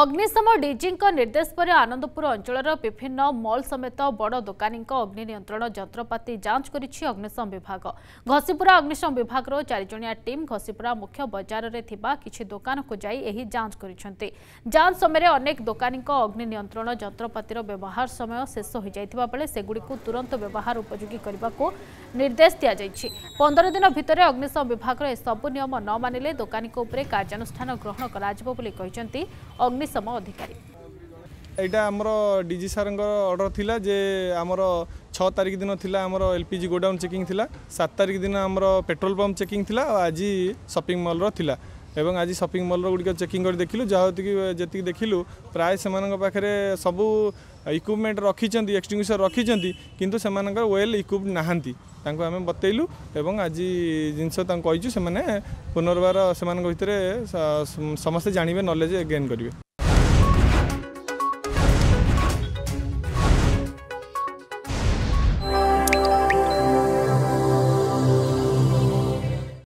ଅଗ୍ନିଶମ ଡିଜିଙ୍କ ନିର୍ଦ୍ଦେଶ ପରେ ଆନନ୍ଦପୁର ଅଞ୍ଚଳର ବିଭିନ୍ନ ମଲ୍ ସମେତ ବଡ଼ ଦୋକାନୀଙ୍କ ଅଗ୍ନି ନିୟନ୍ତ୍ରଣ ଯନ୍ତ୍ରପାତି ଯାଞ୍ଚ କରିଛି ଅଗ୍ନିଶମ ବିଭାଗ ଘସିପୁରା ଅଗ୍ନିଶମ ବିଭାଗର ଚାରିଜଣିଆ ଟିମ୍ ଘସିପୁରା ମୁଖ୍ୟ ବଜାରରେ ଥିବା କିଛି ଦୋକାନକୁ ଯାଇ ଏହି ଯାଞ୍ଚ କରିଛନ୍ତି ଯାଞ୍ଚ ସମୟରେ ଅନେକ ଦୋକାନୀଙ୍କ ଅଗ୍ନି ନିୟନ୍ତ୍ରଣ ଯନ୍ତ୍ରପାତିର ବ୍ୟବହାର ସମୟ ଶେଷ ହୋଇଯାଇଥିବା ବେଳେ ସେଗୁଡ଼ିକୁ ତୁରନ୍ତ ବ୍ୟବହାର ଉପଯୋଗୀ କରିବାକୁ ନିର୍ଦ୍ଦେଶ ଦିଆଯାଇଛି ପନ୍ଦର ଦିନ ଭିତରେ ଅଗ୍ନିଶମ ବିଭାଗର ଏସବୁ ନିୟମ ନ ମାନିଲେ ଦୋକାନୀଙ୍କ ଉପରେ କାର୍ଯ୍ୟାନୁଷ୍ଠାନ ଗ୍ରହଣ କରାଯିବ ବୋଲି କହିଛନ୍ତି ଅଗ୍ନିଶମ ଅଧିକାରୀ ଏଇଟା ଆମର ଡିଜି ସାର୍ଙ୍କର ଅର୍ଡ଼ର ଥିଲା ଯେ ଆମର ଛଅ ତାରିଖ ଦିନ ଥିଲା ଆମର L P G godown checking ଥିଲା ସାତ ତାରିଖ ଦିନ ଆମର ପେଟ୍ରୋଲ୍ ପମ୍ପ ଚେକିଂ ଥିଲା ଆଉ ଆଜି ସପିଂ ମଲ୍ର ଥିଲା ଏବଂ ଆଜି ସପିଂ ମଲ୍ର ଗୁଡ଼ିକ ଚେକିଂ କରି ଦେଖିଲୁ ଯାହା ଯେତିକି ଯେତିକି ଦେଖିଲୁ ପ୍ରାୟ ସେମାନଙ୍କ ପାଖରେ ସବୁ ଇକ୍ୟୁପମେଣ୍ଟ ରଖିଛନ୍ତି ଏକ୍ସଟିଙ୍ଗୁସର ରଖିଛନ୍ତି କିନ୍ତୁ ସେମାନଙ୍କର ୱେଲ୍ ଇକ୍ୟୁପ୍ ନାହାନ୍ତି ତାଙ୍କୁ ଆମେ ବତେଇଲୁ ଏବଂ ଆଜି ଜିନିଷ ତାଙ୍କୁ କହିଛୁ ସେମାନେ ପୁନର୍ବାର ସେମାନଙ୍କ ଭିତରେ ସମସ୍ତେ ଜାଣିବେ ନଲେଜ୍ ଗେନ୍ କରିବେ